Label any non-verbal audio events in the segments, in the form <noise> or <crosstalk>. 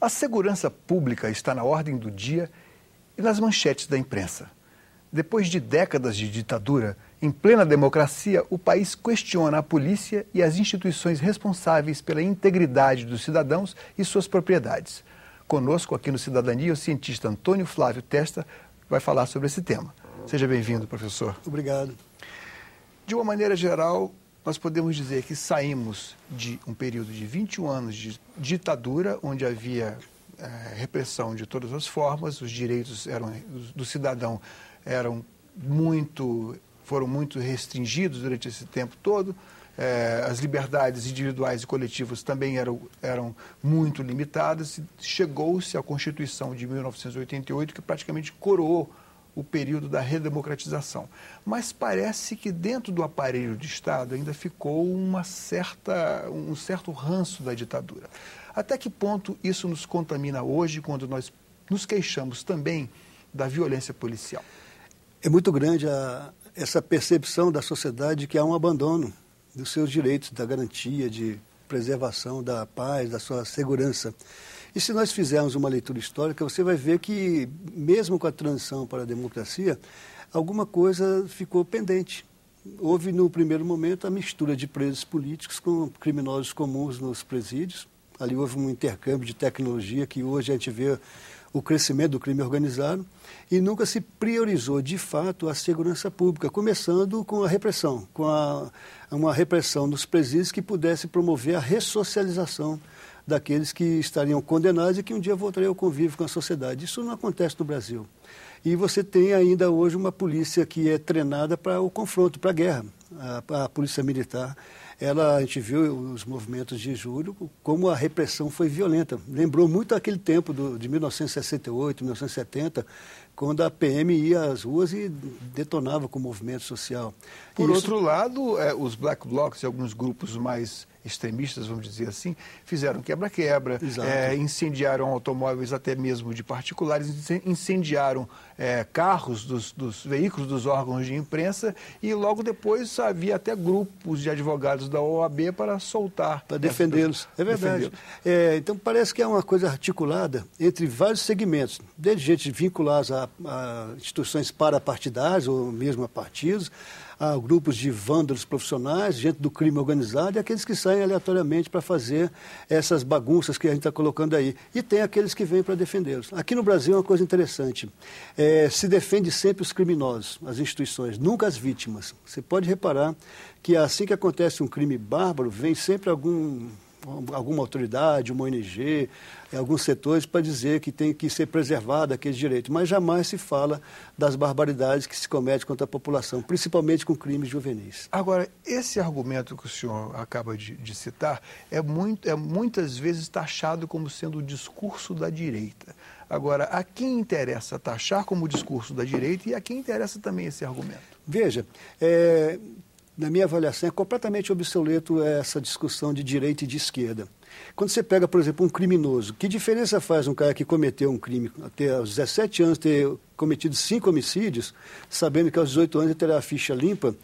A segurança pública está na ordem do dia e nas manchetes da imprensa. Depois de décadas de ditadura, em plena democracia, o país questiona a polícia e as instituições responsáveis pela integridade dos cidadãos e suas propriedades. Conosco aqui no Cidadania, o cientista Antônio Flávio Testa vai falar sobre esse tema. Seja bem-vindo, professor. Obrigado. De uma maneira geral, nós podemos dizer que saímos de um período de 21 anos de ditadura, onde havia é, repressão de todas as formas, os direitos eram, do cidadão eram muito, foram muito restringidos durante esse tempo todo, é, as liberdades individuais e coletivas também eram, eram muito limitadas. Chegou-se à Constituição de 1988, que praticamente coroou o período da redemocratização. Mas parece que dentro do aparelho de Estado ainda ficou uma certa, um certo ranço da ditadura. Até que ponto isso nos contamina hoje, quando nós nos queixamos também da violência policial? É muito grande a, essa percepção da sociedade que há um abandono dos seus direitos, da garantia de preservação da paz, da sua segurança. E se nós fizermos uma leitura histórica, você vai ver que, mesmo com a transição para a democracia, alguma coisa ficou pendente. Houve, no primeiro momento, a mistura de presos políticos com criminosos comuns nos presídios. Ali houve um intercâmbio de tecnologia que hoje a gente vê o crescimento do crime organizado e nunca se priorizou de fato a segurança pública, começando com a repressão, com a, uma repressão dos presídios que pudesse promover a ressocialização daqueles que estariam condenados e que um dia voltariam ao convívio com a sociedade. Isso não acontece no Brasil. E você tem ainda hoje uma polícia que é treinada para o confronto, para a guerra. A, a, polícia militar, ela, a gente viu os movimentos de julho, como a repressão foi violenta. Lembrou muito aquele tempo do, de 1968, 1970, quando a PM ia às ruas e detonava com o movimento social. Por Isso... outro lado, é, os black blocs e alguns grupos mais extremistas, vamos dizer assim, fizeram quebra-quebra, é, incendiaram automóveis até mesmo de particulares, incendiaram é, carros dos, dos, veículos dos órgãos de imprensa e logo depois havia até grupos de advogados da OAB para soltar. Para defendê-los. É verdade. é, então parece que é uma coisa articulada entre vários segmentos, desde gente vinculada a, a instituições parapartidárias ou mesmo a partidos, a grupos de vândalos profissionais, gente do crime organizado e aqueles que saem aleatoriamente para fazer essas bagunças que a gente está colocando aí. E tem aqueles que vêm para defendê-los. Aqui no Brasil é uma coisa interessante. É, se defende sempre os criminosos, as instituições, nunca as vítimas. Você pode reparar que assim que acontece um crime bárbaro, vem sempre algum alguma autoridade, uma ONG, alguns setores para dizer que tem que ser preservado aquele direito, mas jamais se fala das barbaridades que se cometem contra a população, principalmente com crimes juvenis. Agora, esse argumento que o senhor acaba de, de citar é, muito, é muitas vezes taxado como sendo o discurso da direita. Agora, a quem interessa taxar como discurso da direita e a quem interessa também esse argumento? Veja, é, na minha avaliação, é completamente obsoleto essa discussão de direita e de esquerda. Quando você pega, por exemplo, um criminoso, que diferença faz um cara que cometeu um crime até aos 17 anos ter cometido cinco homicídios, sabendo que aos 18 anos ele terá a ficha limpa,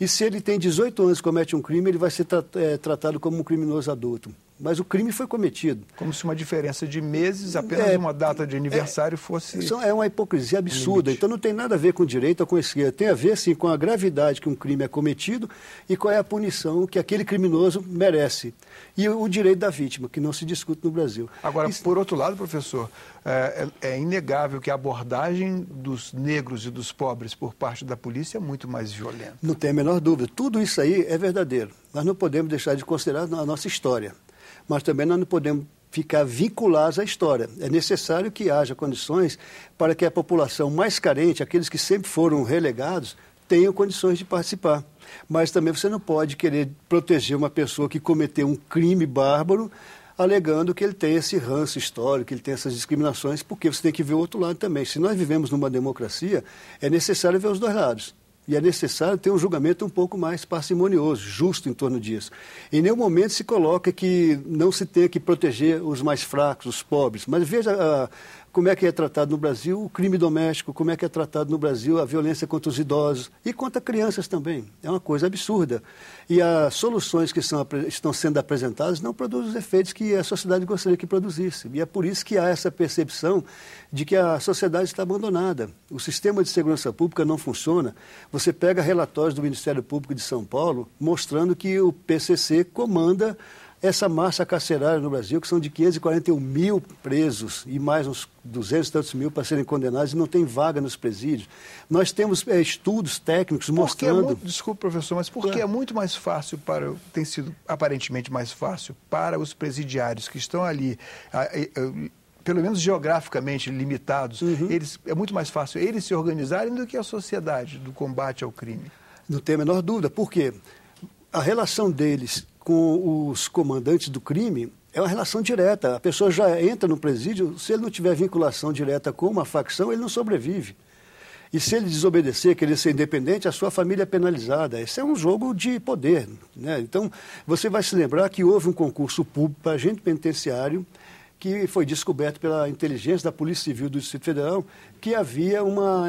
e se ele tem 18 anos e comete um crime, ele vai ser eh, tratado como um criminoso adulto mas o crime foi cometido. Como se uma diferença de meses, apenas é, uma data de aniversário é, fosse. É uma hipocrisia absurda. Limite. Então não tem nada a ver com direito ou com esquerda. Tem a ver, sim, com a gravidade que um crime é cometido e qual é a punição que aquele criminoso merece. E o direito da vítima, que não se discute no Brasil. Agora, Isso... por outro lado, professor, é, é, é inegável que a abordagem dos negros e dos pobres por parte da polícia é muito mais violenta. Não tem a menor dúvida. Tudo isso aí é verdadeiro. Nós não podemos deixar de considerar a nossa história mas também nós não podemos ficar vinculados à história. É necessário que haja condições para que a população mais carente, aqueles que sempre foram relegados, tenham condições de participar. Mas também você não pode querer proteger uma pessoa que cometeu um crime bárbaro alegando que ele tem esse ranço histórico, que ele tem essas discriminações, porque você tem que ver o outro lado também. Se nós vivemos numa democracia, é necessário ver os dois lados. E é necessário ter um julgamento um pouco mais parcimonioso, justo em torno disso. Em nenhum momento se coloca que não se tenha que proteger os mais fracos, os pobres. Mas veja ah, como é que é tratado no Brasil o crime doméstico, como é que é tratado no Brasil a violência contra os idosos e contra crianças também. É uma coisa absurda. E as soluções que são, estão sendo apresentadas não produzem os efeitos que a sociedade gostaria que produzisse. E é por isso que há essa percepção de que a sociedade está abandonada. O sistema de segurança pública não funciona. Você pega relatórios do Ministério Público de São Paulo mostrando que o PCC comanda essa massa carcerária no Brasil, que são de 541 mil presos e mais uns 200 e tantos mil para serem condenados e não tem vaga nos presídios. Nós temos é, estudos técnicos é mostrando... É muito, desculpa, professor, mas porque é. é muito mais fácil para... Tem sido aparentemente mais fácil para os presidiários que estão ali... A, a, pelo menos geograficamente limitados, uhum. eles, é muito mais fácil eles se organizarem do que a sociedade do combate ao crime. Não tem a menor dúvida. Por quê? A relação deles com os comandantes do crime é uma relação direta. A pessoa já entra no presídio, se ele não tiver vinculação direta com uma facção, ele não sobrevive. E se ele desobedecer, querer ser independente, a sua família é penalizada. Esse é um jogo de poder. Né? Então, você vai se lembrar que houve um concurso público para agente penitenciário que foi descoberto pela inteligência da Polícia Civil do Distrito Federal que havia uma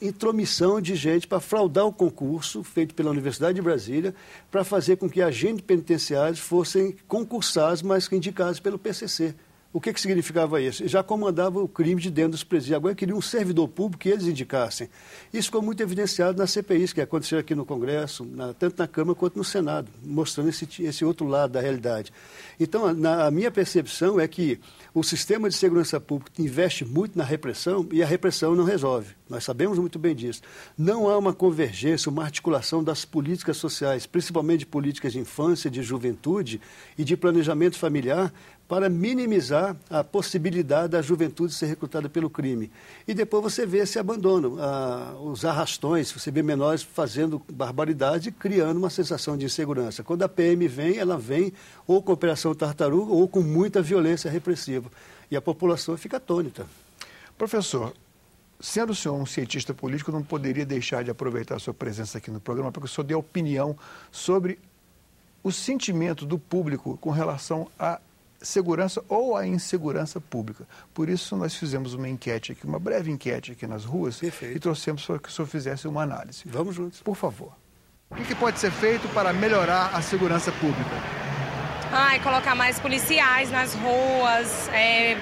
intromissão de gente para fraudar o concurso feito pela Universidade de Brasília para fazer com que agentes penitenciários fossem concursados, mas indicados pelo PCC. O que, que significava isso? Já comandava o crime de dentro dos presídios. Agora queria um servidor público que eles indicassem. Isso ficou muito evidenciado nas CPIs que aconteceram aqui no Congresso, na, tanto na Câmara quanto no Senado, mostrando esse, esse outro lado da realidade. Então, a, na, a minha percepção é que o sistema de segurança pública investe muito na repressão e a repressão não resolve. Nós sabemos muito bem disso. Não há uma convergência, uma articulação das políticas sociais, principalmente políticas de infância, de juventude e de planejamento familiar, para minimizar aumentar a possibilidade da juventude ser recrutada pelo crime. E depois você vê esse abandono, a, os arrastões, você vê menores fazendo barbaridade, criando uma sensação de insegurança. Quando a PM vem, ela vem ou com a Operação Tartaruga ou com muita violência repressiva. E a população fica atônita. Professor, sendo o senhor um cientista político, não poderia deixar de aproveitar a sua presença aqui no programa para que o senhor dê opinião sobre o sentimento do público com relação a segurança ou a insegurança pública. Por isso, nós fizemos uma enquete aqui, uma breve enquete aqui nas ruas Perfeito. e trouxemos para que o senhor fizesse uma análise. Vamos juntos. Por favor. O que pode ser feito para melhorar a segurança pública? Ah, colocar mais policiais nas ruas, é,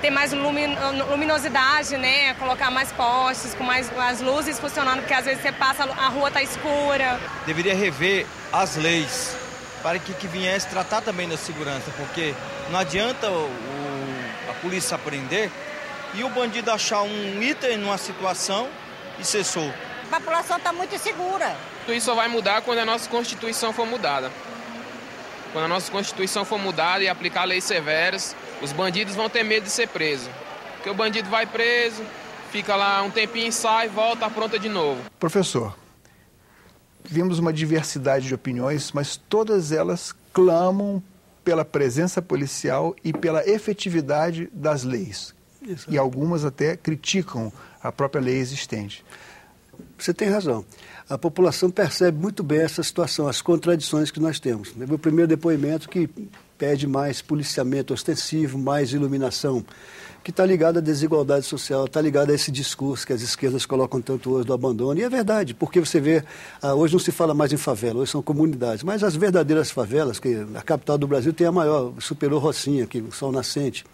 ter mais luminosidade, né? Colocar mais postes, com mais as luzes funcionando, porque às vezes você passa, a rua está escura. Deveria rever as leis para que, que viesse tratar também da segurança, porque não adianta o, o, a polícia aprender e o bandido achar um item numa situação e ser solto. A população está muito segura. Tudo isso só vai mudar quando a nossa Constituição for mudada. Quando a nossa Constituição for mudada e aplicar leis severas, os bandidos vão ter medo de ser presos. Porque o bandido vai preso, fica lá um tempinho, sai, volta, apronta de novo. Professor, vimos uma diversidade de opiniões, mas todas elas clamam pela presença policial e pela efetividade das leis. E algumas até criticam a própria lei existente. Você tem razão. A população percebe muito bem essa situação, as contradições que nós temos. O é meu primeiro depoimento que pede mais policiamento ostensivo, mais iluminação que está ligado à desigualdade social, está ligado a esse discurso que as esquerdas colocam tanto hoje do abandono. E é verdade, porque você vê, ah, hoje não se fala mais em favela, hoje são comunidades, mas as verdadeiras favelas, que a capital do Brasil tem a maior, superou Rocinha, que Sol Nascente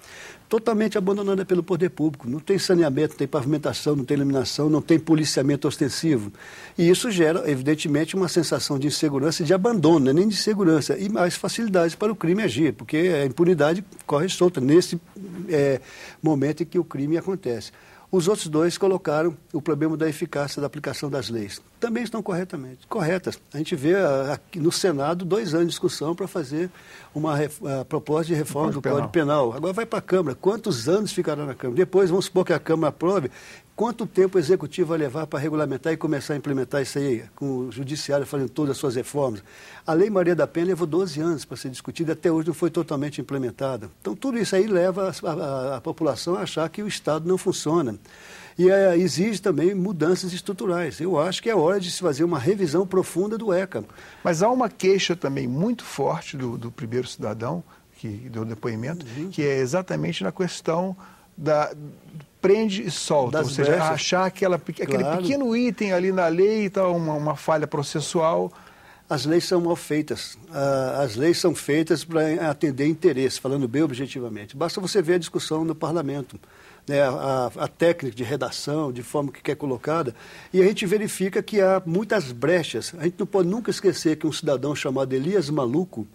totalmente abandonada pelo poder público. Não tem saneamento, não tem pavimentação, não tem iluminação, não tem policiamento ostensivo. E isso gera, evidentemente, uma sensação de insegurança e de abandono, né? nem de segurança, e mais facilidades para o crime agir, porque a impunidade corre solta nesse é, momento em que o crime acontece. Os outros dois colocaram o problema da eficácia da aplicação das leis. Também estão corretamente corretas. A gente vê ah, aqui no Senado dois anos de discussão para fazer uma a, ah, proposta de reforma do Código Penal. Penal. Agora vai para a Câmara. Quantos anos ficará na Câmara? Depois, vamos supor que a Câmara aprove, Quanto tempo o executivo vai levar para regulamentar e começar a implementar isso aí, com o judiciário fazendo todas as suas reformas? A Lei Maria da Penha levou 12 anos para ser discutida, até hoje não foi totalmente implementada. Então, tudo isso aí leva a, a, a população a achar que o Estado não funciona. E é, exige também mudanças estruturais. Eu acho que é hora de se fazer uma revisão profunda do ECA. Mas há uma queixa também muito forte do, do primeiro cidadão, que, deu depoimento, uhum. que é exatamente na questão da prende e solta, das ou seja, brechas. achar aquela, aquele claro. pequeno item ali na lei e tá, uma, uma falha processual. As leis são mal feitas. Ah, as leis são feitas para atender interesse, falando bem objetivamente. Basta você ver a discussão no parlamento. Né, a, a, técnica de redação, de forma que é colocada, e a gente verifica que há muitas brechas. A gente não pode nunca esquecer que um cidadão chamado Elias Maluco,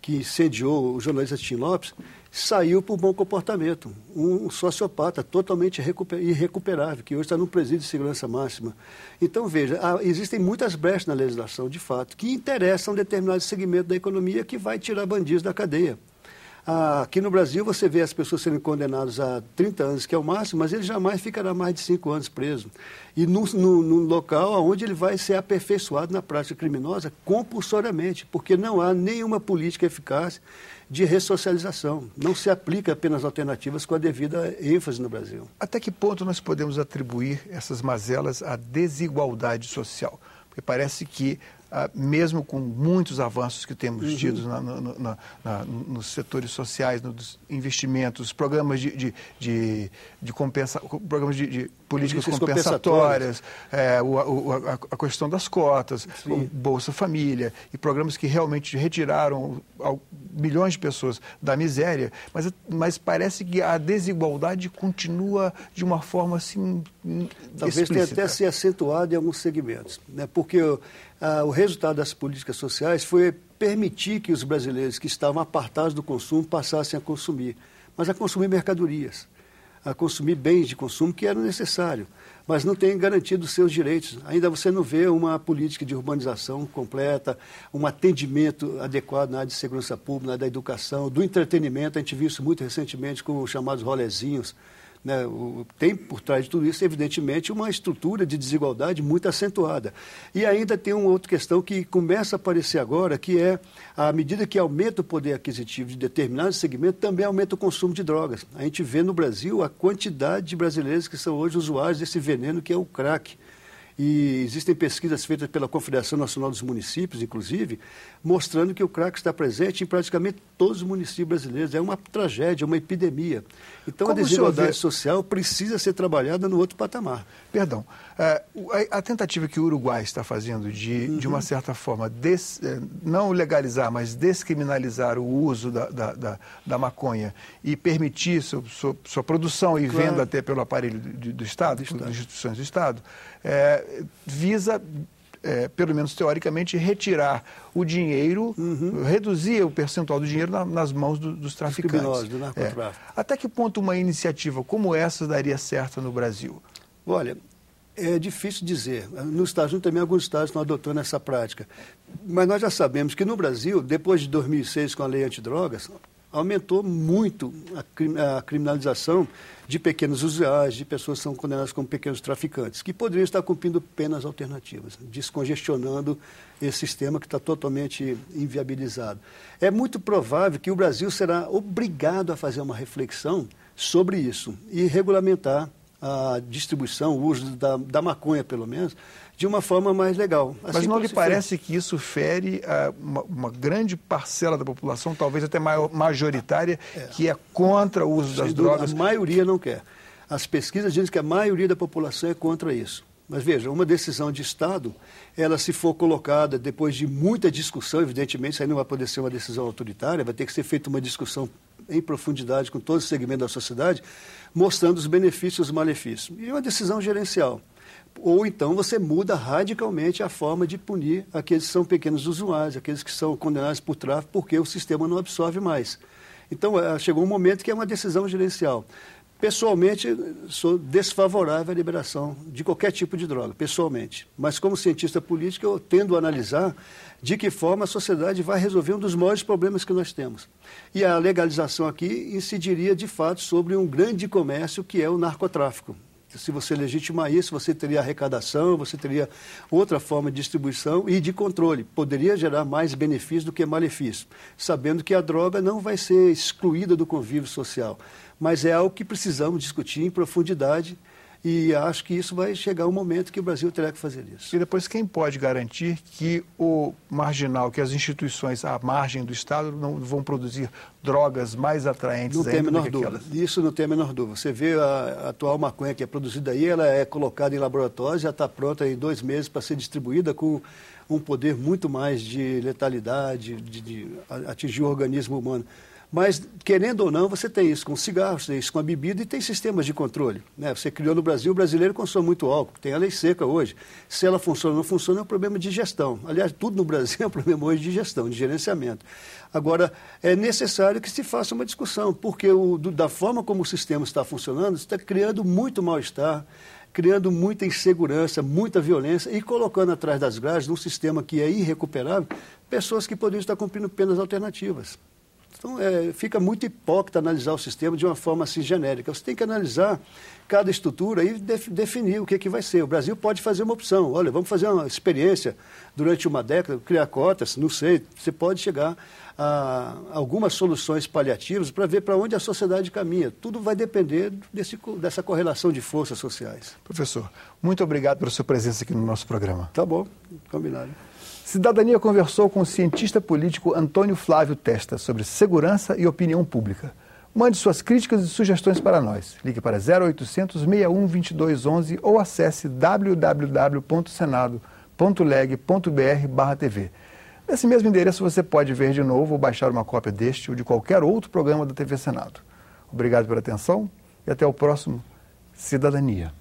que incendiou o jornalista Tim Lopes, saiu por bom comportamento. Um sociopata totalmente irrecuperável, que hoje está num presídio de segurança máxima. Então, veja, há, existem muitas brechas na legislação, de fato, que interessam determinado segmento da economia que vai tirar bandidos da cadeia. Aqui no Brasil você vê as pessoas sendo condenadas a 30 anos, que é o máximo, mas ele jamais ficará mais de 5 anos preso. E no num local onde ele vai ser aperfeiçoado na prática criminosa compulsoriamente, porque não há nenhuma política eficaz de ressocialização. Não se aplica apenas alternativas com a devida ênfase no Brasil. Até que ponto nós podemos atribuir essas mazelas à desigualdade social? Porque parece que ah, mesmo com muitos avanços que temos uhum. tido na, na, na, nos setores sociais, nos investimentos, programas de, de, de, de compensa, programas de, de políticas, políticas compensatórias, compensatórias. É, o, o, a, a, questão das cotas, Bolsa Família, e programas que realmente retiraram milhões de pessoas da miséria, mas, mas parece que a desigualdade continua de uma forma assim. Talvez explícita. tenha até se acentuado em alguns segmentos, né? porque ah, o resultado das políticas sociais foi permitir que os brasileiros que estavam apartados do consumo passassem a consumir, mas a consumir mercadorias, a consumir bens de consumo que eram necessários, mas não tem garantido os seus direitos. Ainda você não vê uma política de urbanização completa, um atendimento adequado na área de segurança pública, na área da educação, do entretenimento. A gente viu isso muito recentemente com os chamados rolezinhos né? O, tem por trás de tudo isso, evidentemente, uma estrutura de desigualdade muito acentuada. E ainda tem uma outra questão que começa a aparecer agora, que é à medida que aumenta o poder aquisitivo de determinado segmento, também aumenta o consumo de drogas. A gente vê no Brasil a quantidade de brasileiros que são hoje usuários desse veneno que é o crack e existem pesquisas feitas pela Confederação Nacional dos Municípios, inclusive, mostrando que o crack está presente em praticamente todos os municípios brasileiros. É uma tragédia, uma epidemia. Então, Como a desigualdade social precisa ser trabalhada no outro patamar. Perdão. É, a tentativa que o Uruguai está fazendo de, uhum. de uma uhum. certa forma, des, é, não legalizar, mas descriminalizar o uso da, da, da, da maconha e permitir sua, sua, sua produção e claro. venda até pelo aparelho do, do Estado, das instituições do Estado, é, visa é, pelo menos teoricamente, retirar o dinheiro, uhum. reduzir o percentual do dinheiro na, nas mãos do, dos traficantes. Do é. Até que ponto uma iniciativa como essa daria certo no Brasil? Olha, é difícil dizer. Nos Estados Unidos também alguns estados estão adotando essa prática. Mas nós já sabemos que no Brasil, depois de 2006, com a lei antidrogas, aumentou muito a, a criminalização de pequenos usuários, de pessoas que são condenadas como pequenos traficantes, que poderiam estar cumprindo penas alternativas, descongestionando esse sistema que está totalmente inviabilizado. É muito provável que o Brasil será obrigado a fazer uma reflexão sobre isso e regulamentar a distribuição, o uso da, da maconha, pelo menos, de uma forma mais legal. Assim Mas não lhe parece que isso fere ah, uma, uma, grande parcela da população, talvez até maior, majoritária, é. que é contra o uso Sem das dúvida, drogas? A maioria não quer. As pesquisas dizem que a maioria da população é contra isso. Mas veja, uma decisão de Estado, ela se for colocada depois de muita discussão, evidentemente, isso aí não vai poder ser uma decisão autoritária, vai ter que ser feita uma discussão em profundidade com todo o segmento da sociedade, mostrando os benefícios e os malefícios. E é uma decisão gerencial. Ou então você muda radicalmente a forma de punir aqueles que são pequenos usuários, aqueles que são condenados por tráfico, porque o sistema não absorve mais. Então, eh, chegou um momento que é uma decisão gerencial. Pessoalmente, sou desfavorável à liberação de qualquer tipo de droga, pessoalmente. Mas, como cientista político, eu tendo a analisar de que forma a sociedade vai resolver um dos maiores problemas que nós temos. E a legalização aqui incidiria, de fato, sobre um grande comércio que é o narcotráfico. Se você legitimar isso, você teria arrecadação, você teria outra forma de distribuição e de controle. Poderia gerar mais benefício do que malefício, sabendo que a droga não vai ser excluída do convívio social mas é algo que precisamos discutir em profundidade e acho que isso vai chegar um momento que o Brasil terá que fazer isso. E depois, quem pode garantir que o marginal, que as instituições à margem do Estado não vão produzir drogas mais atraentes não tem a menor dúvida. Aquelas... Isso não tem a menor dúvida. Você vê a atual maconha que é produzida aí, ela é colocada em laboratório, já está pronta em dois meses para ser distribuída com um poder muito mais de letalidade, de, de atingir o organismo humano. Mas, querendo ou não, você tem isso com cigarros, tem isso com a bebida e tem sistemas de controle. Né? Você criou no Brasil, o brasileiro consome muito álcool, tem a lei seca hoje. Se ela funciona ou não funciona, é um problema de gestão. Aliás, tudo no Brasil é um <laughs> problema hoje de gestão, de gerenciamento. Agora, é necessário que se faça uma discussão, porque o, do, da forma como o sistema está funcionando, está criando muito mal-estar criando muita insegurança, muita violência e colocando atrás das grades, num sistema que é irrecuperável, pessoas que poderiam estar cumprindo penas alternativas. Então, é, fica muito hipócrita analisar o sistema de uma forma assim genérica. Você tem que analisar cada estrutura e def, definir o que, é que vai ser. O Brasil pode fazer uma opção. Olha, vamos fazer uma experiência durante uma década, criar cotas, não sei. Você pode chegar a algumas soluções paliativas para ver para onde a sociedade caminha. Tudo vai depender desse, dessa correlação de forças sociais. Professor, muito obrigado pela sua presença aqui no nosso programa. Tá bom, combinado. Cidadania conversou com o cientista político Antônio Flávio Testa sobre segurança e opinião pública. Mande suas críticas e sugestões para nós. Ligue para 0800 61 22 11 ou acesse www.senado.leg.br/tv. Nesse mesmo endereço você pode ver de novo ou baixar uma cópia deste ou de qualquer outro programa da TV Senado. Obrigado pela atenção e até o próximo Cidadania.